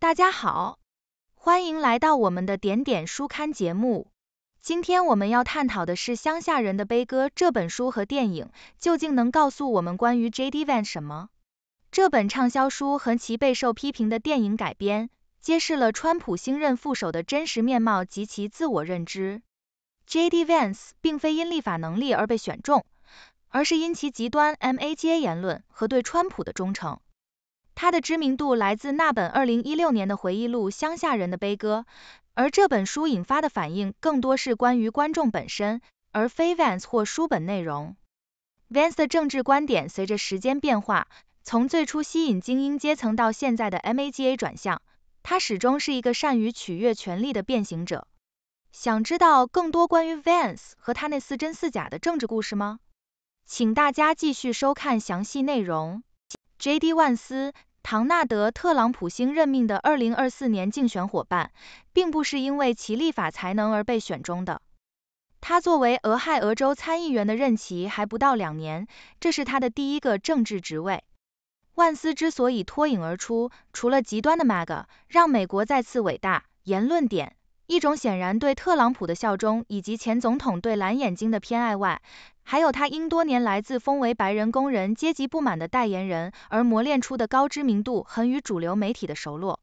大家好，欢迎来到我们的点点书刊节目。今天我们要探讨的是《乡下人的悲歌》这本书和电影，究竟能告诉我们关于 JD Vance 什么？这本畅销书和其备受批评的电影改编，揭示了川普新任副手的真实面貌及其自我认知。JD Vance 并非因立法能力而被选中，而是因其极端 MAGA 言论和对川普的忠诚。他的知名度来自那本二零一六年的回忆录《乡下人的悲歌》，而这本书引发的反应更多是关于观众本身，而非 Vance 或书本内容。Vance 的政治观点随着时间变化，从最初吸引精英阶层到现在的 MAGA 转向，他始终是一个善于取悦权力的变形者。想知道更多关于 Vance 和他那似真似假的政治故事吗？请大家继续收看详细内容。J.D. 万斯。唐纳德·特朗普新任命的2024年竞选伙伴，并不是因为其立法才能而被选中的。他作为俄亥俄州参议员的任期还不到两年，这是他的第一个政治职位。万斯之所以脱颖而出，除了极端的 “mag” 让美国再次伟大言论点。一种显然对特朗普的效忠，以及前总统对蓝眼睛的偏爱外，还有他因多年来自封为白人工人阶级不满的代言人而磨练出的高知名度，很与主流媒体的熟络。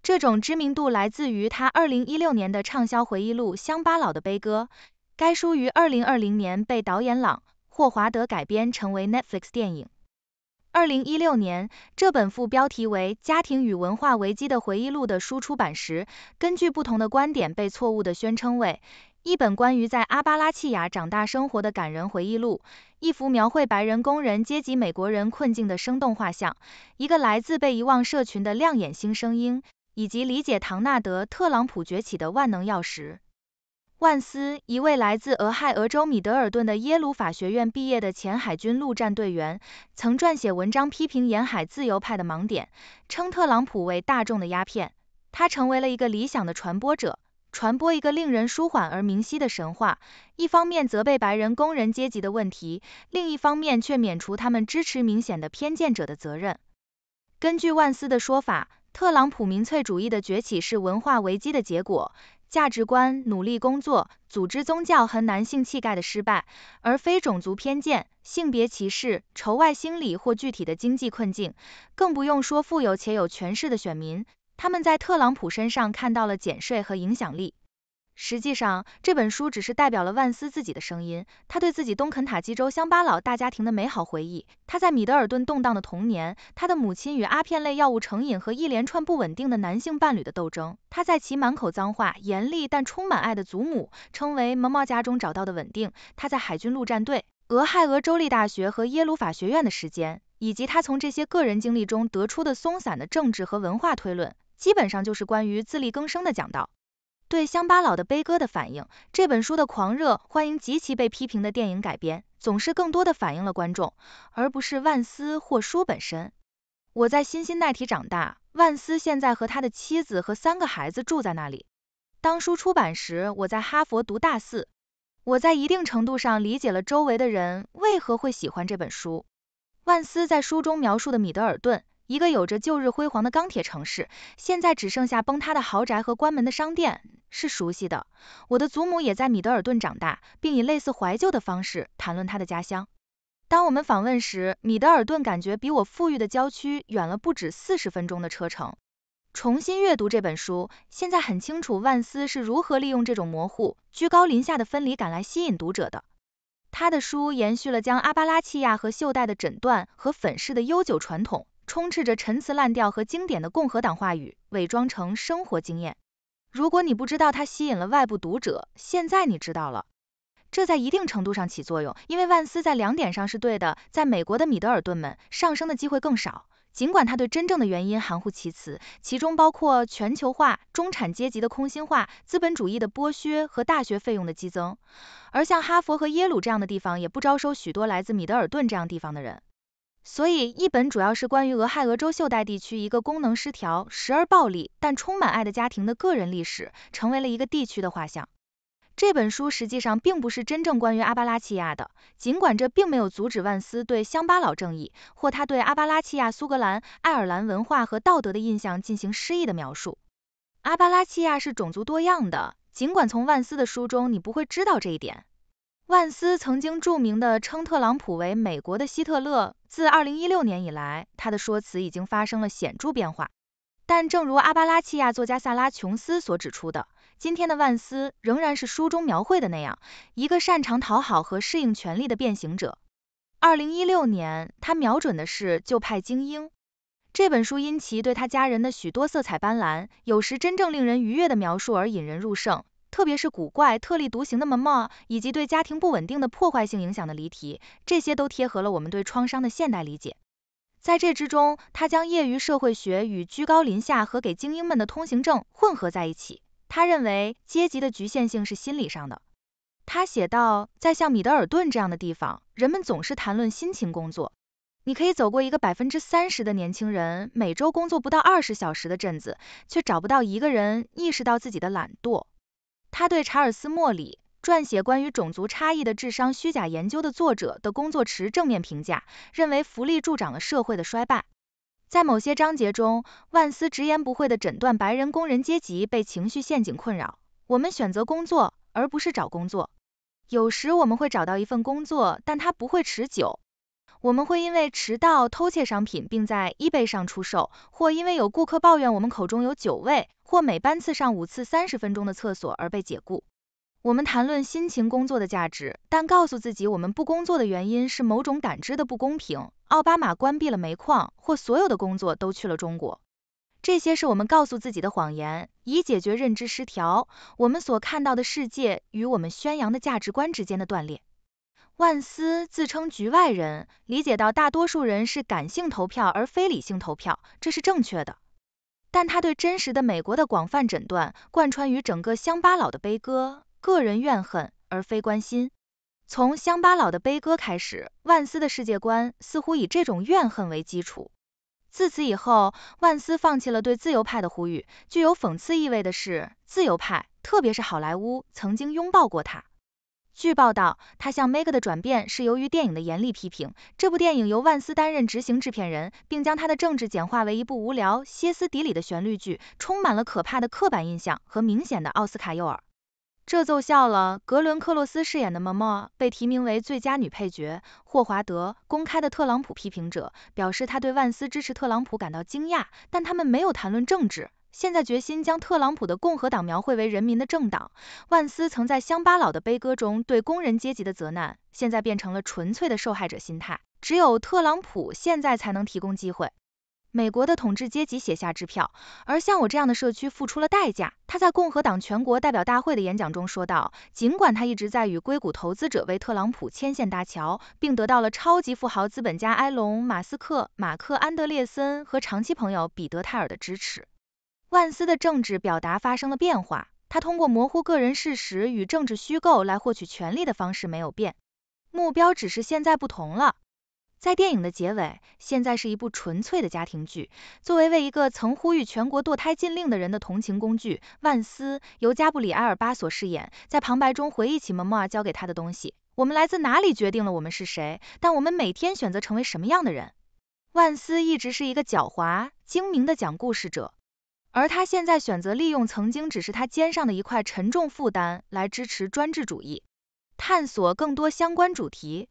这种知名度来自于他二零一六年的畅销回忆录《乡巴佬的悲歌》，该书于二零二零年被导演朗·霍华德改编成为 Netflix 电影。二零一六年，这本副标题为《家庭与文化危机的回忆录》的书出版时，根据不同的观点被错误地宣称为一本关于在阿巴拉契亚长大生活的感人回忆录，一幅描绘白人工人阶级美国人困境的生动画像，一个来自被遗忘社群的亮眼新声音，以及理解唐纳德·特朗普崛起的万能钥匙。万斯，一位来自俄亥俄州米德尔顿的耶鲁法学院毕业的前海军陆战队员，曾撰写文章批评沿海自由派的盲点，称特朗普为大众的鸦片。他成为了一个理想的传播者，传播一个令人舒缓而明晰的神话：一方面责备白人工人阶级的问题，另一方面却免除他们支持明显的偏见者的责任。根据万斯的说法，特朗普民粹主义的崛起是文化危机的结果。价值观、努力工作、组织、宗教和男性气概的失败，而非种族偏见、性别歧视、仇外心理或具体的经济困境，更不用说富有且有权势的选民，他们在特朗普身上看到了减税和影响力。实际上，这本书只是代表了万斯自己的声音，他对自己东肯塔基州乡巴佬大家庭的美好回忆，他在米德尔顿动荡的童年，他的母亲与阿片类药物成瘾和一连串不稳定的男性伴侣的斗争，他在其满口脏话、严厉但充满爱的祖母称为“毛毛”家中找到的稳定，他在海军陆战队、俄亥俄州立大学和耶鲁法学院的时间，以及他从这些个人经历中得出的松散的政治和文化推论，基本上就是关于自力更生的讲道。对乡巴佬的悲歌的反应，这本书的狂热欢迎及其被批评的电影改编，总是更多的反映了观众，而不是万斯或书本身。我在新辛奈提长大，万斯现在和他的妻子和三个孩子住在那里。当书出版时，我在哈佛读大四。我在一定程度上理解了周围的人为何会喜欢这本书。万斯在书中描述的米德尔顿，一个有着旧日辉煌的钢铁城市，现在只剩下崩塌的豪宅和关门的商店。是熟悉的，我的祖母也在米德尔顿长大，并以类似怀旧的方式谈论她的家乡。当我们访问时，米德尔顿感觉比我富裕的郊区远了不止四十分钟的车程。重新阅读这本书，现在很清楚万斯是如何利用这种模糊、居高临下的分离感来吸引读者的。他的书延续了将阿巴拉契亚和袖带的诊断和粉饰的悠久传统，充斥着陈词滥调和经典的共和党话语，伪装成生活经验。如果你不知道它吸引了外部读者，现在你知道了。这在一定程度上起作用，因为万斯在两点上是对的：在美国的米德尔顿们上升的机会更少，尽管他对真正的原因含糊其辞，其中包括全球化、中产阶级的空心化、资本主义的剥削和大学费用的激增。而像哈佛和耶鲁这样的地方也不招收许多来自米德尔顿这样地方的人。所以，一本主要是关于俄亥俄州秀带地区一个功能失调、时而暴力但充满爱的家庭的个人历史，成为了一个地区的画像。这本书实际上并不是真正关于阿巴拉契亚的，尽管这并没有阻止万斯对乡巴佬正义或他对阿巴拉契亚苏格兰、爱尔兰文化和道德的印象进行诗意的描述。阿巴拉契亚是种族多样的，尽管从万斯的书中你不会知道这一点。万斯曾经著名的称特朗普为“美国的希特勒”，自2016年以来，他的说辞已经发生了显著变化。但正如阿巴拉契亚作家萨拉·琼斯所指出的，今天的万斯仍然是书中描绘的那样，一个擅长讨好和适应权力的变形者。2016年，他瞄准的是旧派精英。这本书因其对他家人的许多色彩斑斓、有时真正令人愉悦的描述而引人入胜。特别是古怪、特立独行的门貌，以及对家庭不稳定的破坏性影响的离题，这些都贴合了我们对创伤的现代理解。在这之中，他将业余社会学与居高临下和给精英们的通行证混合在一起。他认为阶级的局限性是心理上的。他写道，在像米德尔顿这样的地方，人们总是谈论辛勤工作。你可以走过一个百分之三十的年轻人每周工作不到二十小时的镇子，却找不到一个人意识到自己的懒惰。他对查尔斯·莫里撰写关于种族差异的智商虚假研究的作者的工作持正面评价，认为福利助长了社会的衰败。在某些章节中，万斯直言不讳地诊断白人工人阶级被情绪陷阱困扰：我们选择工作而不是找工作，有时我们会找到一份工作，但它不会持久。我们会因为迟到、偷窃商品，并在 eBay 上出售，或因为有顾客抱怨我们口中有酒味，或每班次上五次三十分钟的厕所而被解雇。我们谈论辛勤工作的价值，但告诉自己我们不工作的原因是某种感知的不公平。奥巴马关闭了煤矿，或所有的工作都去了中国。这些是我们告诉自己的谎言，以解决认知失调。我们所看到的世界与我们宣扬的价值观之间的断裂。万斯自称局外人，理解到大多数人是感性投票而非理性投票，这是正确的。但他对真实的美国的广泛诊断，贯穿于整个乡巴佬的悲歌，个人怨恨而非关心。从乡巴佬的悲歌开始，万斯的世界观似乎以这种怨恨为基础。自此以后，万斯放弃了对自由派的呼吁。具有讽刺意味的是，自由派，特别是好莱坞，曾经拥抱过他。据报道，他向 Meg 的转变是由于电影的严厉批评。这部电影由万斯担任执行制片人，并将他的政治简化为一部无聊、歇斯底里的旋律剧，充满了可怕的刻板印象和明显的奥斯卡诱饵。这奏效了，格伦·克洛斯饰演的 m 妈被提名为最佳女配角。霍华德，公开的特朗普批评者，表示他对万斯支持特朗普感到惊讶，但他们没有谈论政治。现在决心将特朗普的共和党描绘为人民的政党。万斯曾在乡巴佬的悲歌中对工人阶级的责难，现在变成了纯粹的受害者心态。只有特朗普现在才能提供机会。美国的统治阶级写下支票，而像我这样的社区付出了代价。他在共和党全国代表大会的演讲中说道，尽管他一直在与硅谷投资者为特朗普牵线搭桥，并得到了超级富豪资本家埃隆·马斯克、马克·安德烈森和长期朋友彼得·泰尔的支持。万斯的政治表达发生了变化，他通过模糊个人事实与政治虚构来获取权力的方式没有变，目标只是现在不同了。在电影的结尾，现在是一部纯粹的家庭剧，作为为一个曾呼吁全国堕胎禁令的人的同情工具，万斯由加布里埃尔巴所饰演，在旁白中回忆起蒙默尔教给他的东西：我们来自哪里决定了我们是谁，但我们每天选择成为什么样的人。万斯一直是一个狡猾、精明的讲故事者。而他现在选择利用曾经只是他肩上的一块沉重负担来支持专制主义，探索更多相关主题。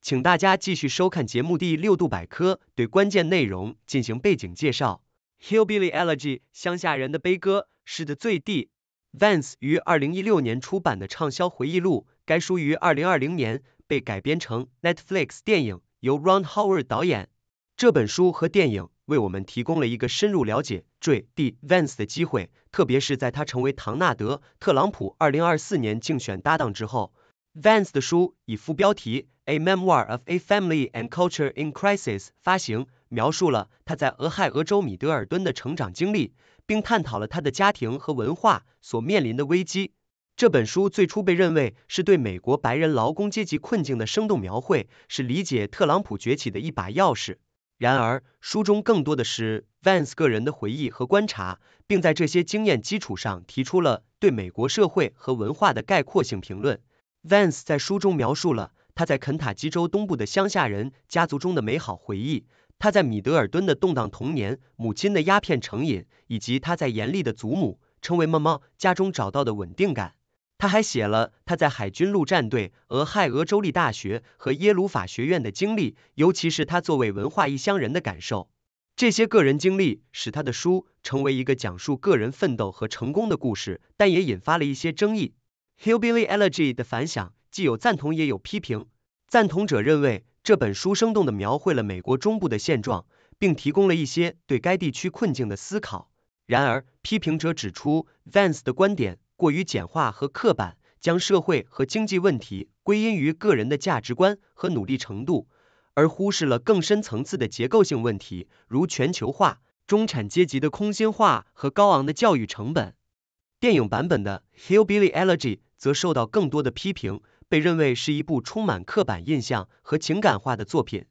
请大家继续收看节目第六度百科，对关键内容进行背景介绍。《Hillbilly Elegy》乡下人的悲歌是的最地。Vance 于二零一六年出版的畅销回忆录，该书于二零二零年被改编成 Netflix 电影，由 Ron Howard 导演。这本书和电影。为我们提供了一个深入了解 J.D. Vance 的机会，特别是在他成为唐纳德·特朗普二零二四年竞选搭档之后。Vance 的书以副标题 A Memoir of a Family and Culture in Crisis 发行，描述了他在俄亥俄州米德尔顿的成长经历，并探讨了他的家庭和文化所面临的危机。这本书最初被认为是对美国白人劳工阶级困境的生动描绘，是理解特朗普崛起的一把钥匙。然而，书中更多的是 Vance 个人的回忆和观察，并在这些经验基础上提出了对美国社会和文化的概括性评论。Vance 在书中描述了他在肯塔基州东部的乡下人家族中的美好回忆，他在米德尔顿的动荡童年、母亲的鸦片成瘾，以及他在严厉的祖母称为“妈妈”家中找到的稳定感。他还写了他在海军陆战队、俄亥俄州立大学和耶鲁法学院的经历，尤其是他作为文化异乡人的感受。这些个人经历使他的书成为一个讲述个人奋斗和成功的故事，但也引发了一些争议。《Hillbilly Elegy》的反响既有赞同也有批评。赞同者认为这本书生动地描绘了美国中部的现状，并提供了一些对该地区困境的思考。然而，批评者指出，Vance 的观点。过于简化和刻板，将社会和经济问题归因于个人的价值观和努力程度，而忽视了更深层次的结构性问题，如全球化、中产阶级的空心化和高昂的教育成本。电影版本的《Hillbilly Elegy》则受到更多的批评，被认为是一部充满刻板印象和情感化的作品。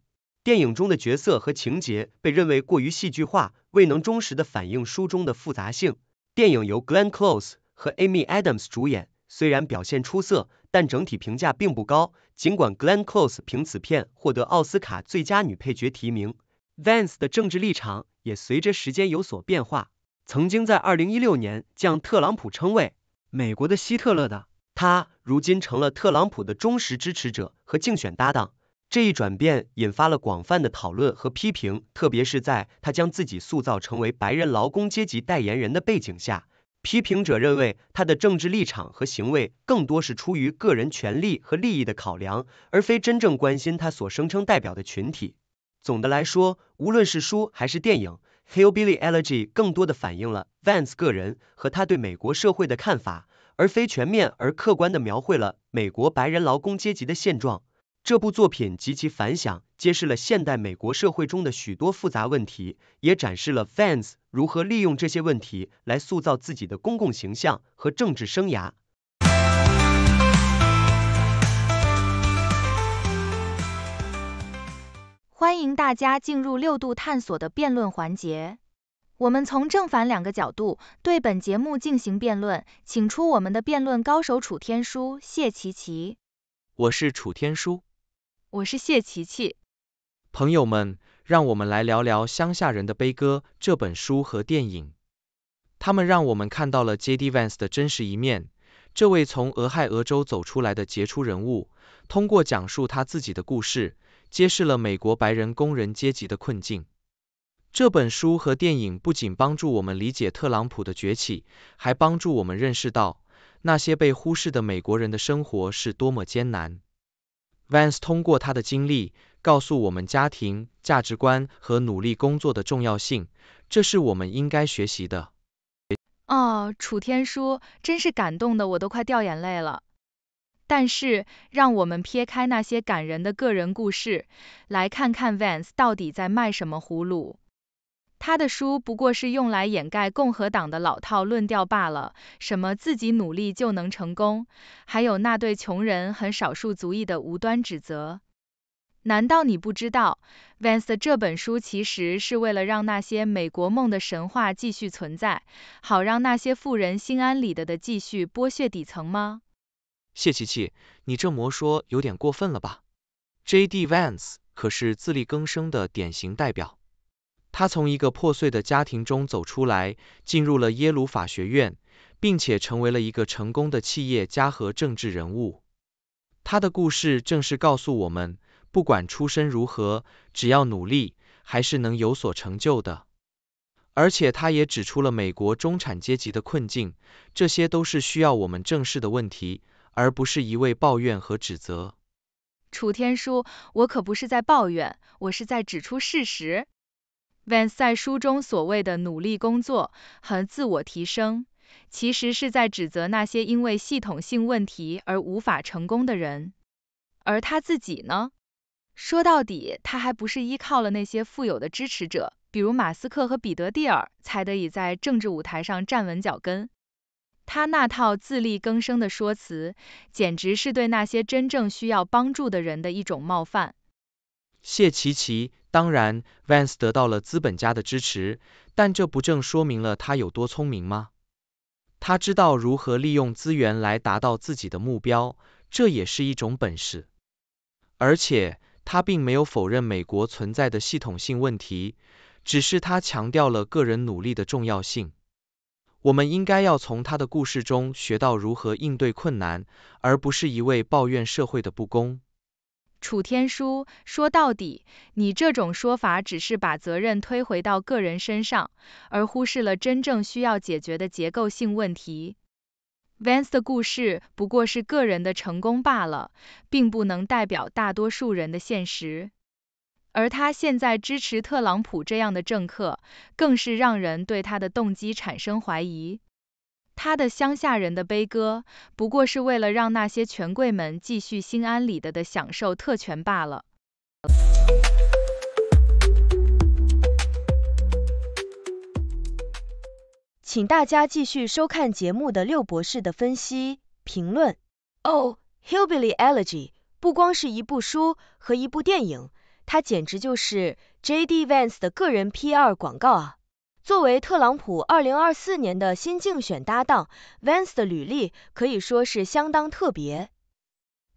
电影中的角色和情节被认为过于戏剧化，未能忠实地反映书中的复杂性。电影由 Glenn Close。和 Amy Adams 主演，虽然表现出色，但整体评价并不高。尽管 Glenn Close 凭此片获得奥斯卡最佳女配角提名，Vance 的政治立场也随着时间有所变化。曾经在2016年将特朗普称谓“美国的希特勒”的他，如今成了特朗普的忠实支持者和竞选搭档。这一转变引发了广泛的讨论和批评，特别是在他将自己塑造成为白人劳工阶级代言人的背景下。批评者认为，他的政治立场和行为更多是出于个人权利和利益的考量，而非真正关心他所声称代表的群体。总的来说，无论是书还是电影，《Hillbilly Elegy》更多的反映了 Vance 个人和他对美国社会的看法，而非全面而客观的描绘了美国白人劳工阶级的现状。这部作品及其反响揭示了现代美国社会中的许多复杂问题，也展示了 fans 如何利用这些问题来塑造自己的公共形象和政治生涯。欢迎大家进入六度探索的辩论环节，我们从正反两个角度对本节目进行辩论，请出我们的辩论高手楚天舒、谢琪琪。我是楚天舒。我是谢琪琪。朋友们，让我们来聊聊《乡下人的悲歌》这本书和电影。他们让我们看到了 J.D. Vance 的真实一面，这位从俄亥俄州走出来的杰出人物，通过讲述他自己的故事，揭示了美国白人工人阶级的困境。这本书和电影不仅帮助我们理解特朗普的崛起，还帮助我们认识到那些被忽视的美国人的生活是多么艰难。Vance 通过他的经历告诉我们家庭价值观和努力工作的重要性，这是我们应该学习的。哦，楚天舒，真是感动的，我都快掉眼泪了。但是，让我们撇开那些感人的个人故事，来看看 Vance 到底在卖什么葫芦。他的书不过是用来掩盖共和党的老套论调罢了，什么自己努力就能成功，还有那对穷人很少数族裔的无端指责。难道你不知道，Vance 的这本书其实是为了让那些美国梦的神话继续存在，好让那些富人心安理得的继续剥削底层吗？谢琪琪，你这魔说有点过分了吧？J.D. Vance 可是自力更生的典型代表。他从一个破碎的家庭中走出来，进入了耶鲁法学院，并且成为了一个成功的企业家和政治人物。他的故事正是告诉我们，不管出身如何，只要努力，还是能有所成就的。而且他也指出了美国中产阶级的困境，这些都是需要我们正视的问题，而不是一味抱怨和指责。楚天舒，我可不是在抱怨，我是在指出事实。Vance 在书中所谓的努力工作和自我提升，其实是在指责那些因为系统性问题而无法成功的人。而他自己呢？说到底，他还不是依靠了那些富有的支持者，比如马斯克和彼得蒂尔，才得以在政治舞台上站稳脚跟。他那套自力更生的说辞，简直是对那些真正需要帮助的人的一种冒犯。谢奇奇。当然，Vance 得到了资本家的支持，但这不正说明了他有多聪明吗？他知道如何利用资源来达到自己的目标，这也是一种本事。而且，他并没有否认美国存在的系统性问题，只是他强调了个人努力的重要性。我们应该要从他的故事中学到如何应对困难，而不是一味抱怨社会的不公。楚天舒说：“到底，你这种说法只是把责任推回到个人身上，而忽视了真正需要解决的结构性问题。Van's 的故事不过是个人的成功罢了，并不能代表大多数人的现实。而他现在支持特朗普这样的政客，更是让人对他的动机产生怀疑。”他的乡下人的悲歌，不过是为了让那些权贵们继续心安理得的享受特权罢了。请大家继续收看节目的六博士的分析评论。Oh, h i l l b l l y Elegy 不光是一部书和一部电影，它简直就是 JD Vance 的个人 P.R. 广告啊！作为特朗普2024年的新竞选搭档，Vance 的履历可以说是相当特别。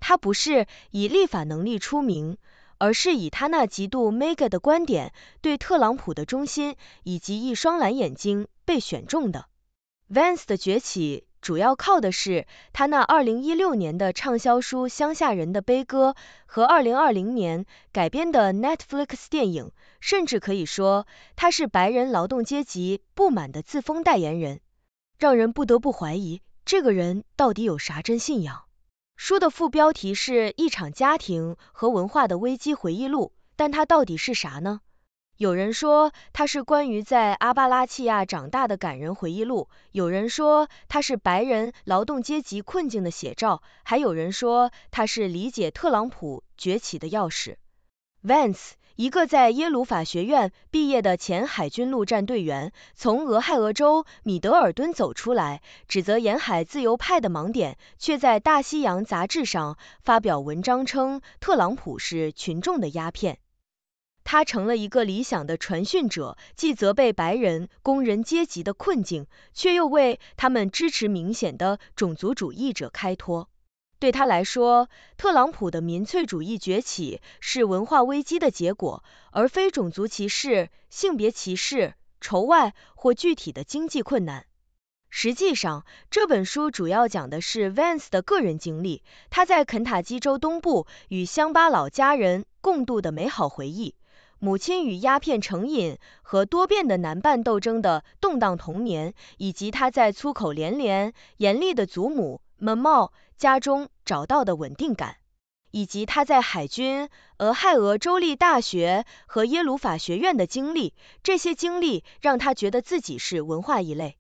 他不是以立法能力出名，而是以他那极度 mega 的观点、对特朗普的忠心以及一双蓝眼睛被选中的。Vance 的崛起。主要靠的是他那2016年的畅销书《乡下人的悲歌》和2020年改编的 Netflix 电影，甚至可以说他是白人劳动阶级不满的自封代言人，让人不得不怀疑这个人到底有啥真信仰。书的副标题是一场家庭和文化的危机回忆录，但它到底是啥呢？有人说它是关于在阿巴拉契亚长大的感人回忆录，有人说它是白人劳动阶级困境的写照，还有人说它是理解特朗普崛起的钥匙。Vance，一个在耶鲁法学院毕业的前海军陆战队员，从俄亥俄州米德尔顿走出来，指责沿海自由派的盲点，却在《大西洋》杂志上发表文章称特朗普是群众的鸦片。他成了一个理想的传讯者，既责备白人工人阶级的困境，却又为他们支持明显的种族主义者开脱。对他来说，特朗普的民粹主义崛起是文化危机的结果，而非种族歧视、性别歧视、仇外或具体的经济困难。实际上，这本书主要讲的是 Vance 的个人经历，他在肯塔基州东部与乡巴佬家人共度的美好回忆。母亲与鸦片成瘾和多变的男伴斗争的动荡童年，以及他在粗口连连、严厉的祖母门茂家中找到的稳定感，以及他在海军、俄亥俄州立大学和耶鲁法学院的经历，这些经历让他觉得自己是文化一类。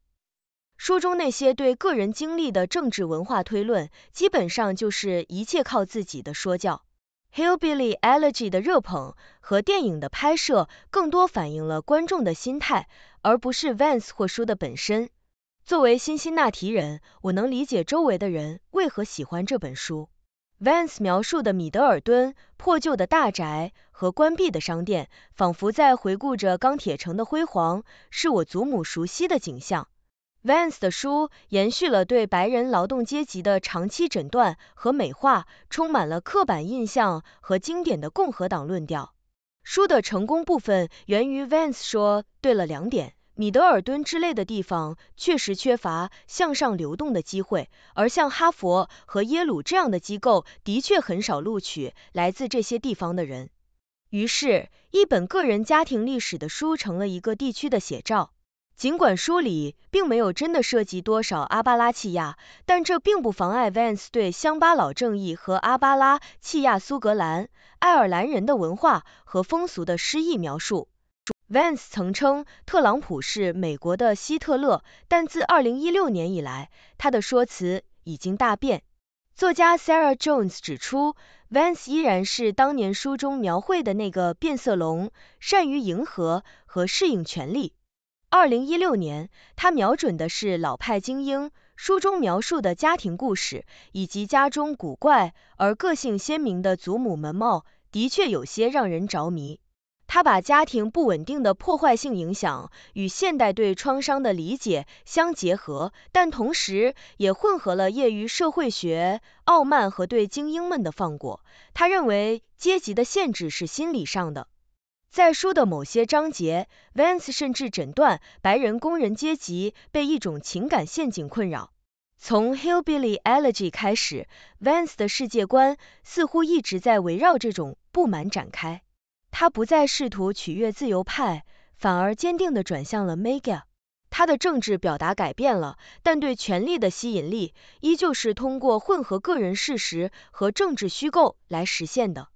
书中那些对个人经历的政治文化推论，基本上就是一切靠自己的说教。《Hillbilly Elegy》的热捧和电影的拍摄，更多反映了观众的心态，而不是 v a n s 或书的本身。作为辛辛那提人，我能理解周围的人为何喜欢这本书。v a n s 描述的米德尔敦破旧的大宅和关闭的商店，仿佛在回顾着钢铁城的辉煌，是我祖母熟悉的景象。Vance 的书延续了对白人劳动阶级的长期诊断和美化，充满了刻板印象和经典的共和党论调。书的成功部分源于 Vance 说对了两点：米德尔顿之类的地方确实缺乏向上流动的机会，而像哈佛和耶鲁这样的机构的确很少录取来自这些地方的人。于是，一本个人家庭历史的书成了一个地区的写照。尽管书里并没有真的涉及多少阿巴拉契亚，但这并不妨碍 Vance 对乡巴佬正义和阿巴拉契亚苏格兰、爱尔兰人的文化和风俗的诗意描述。Vance 曾称特朗普是美国的希特勒，但自2016年以来，他的说辞已经大变。作家 Sarah Jones 指出，Vance 依然是当年书中描绘的那个变色龙，善于迎合和适应权力。二零一六年，他瞄准的是老派精英。书中描述的家庭故事，以及家中古怪而个性鲜明的祖母们，貌的确有些让人着迷。他把家庭不稳定的破坏性影响与现代对创伤的理解相结合，但同时也混合了业余社会学、傲慢和对精英们的放过。他认为阶级的限制是心理上的。在书的某些章节，Vance 甚至诊断白人工人阶级被一种情感陷阱困扰。从《Hillbilly Elegy》开始，Vance 的世界观似乎一直在围绕这种不满展开。他不再试图取悦自由派，反而坚定地转向了 Mega。他的政治表达改变了，但对权力的吸引力依旧是通过混合个人事实和政治虚构来实现的。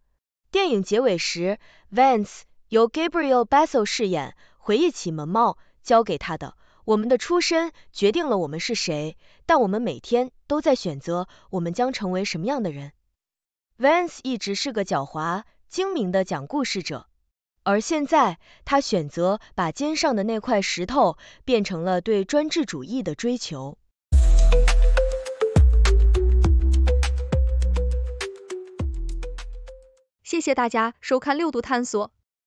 电影结尾时，Vance。由 Gabriel b a s s l 饰演，回忆起门茂教给他的：“我们的出身决定了我们是谁，但我们每天都在选择我们将成为什么样的人。” Vance 一直是个狡猾、精明的讲故事者，而现在他选择把肩上的那块石头变成了对专制主义的追求。谢谢大家收看六度探索。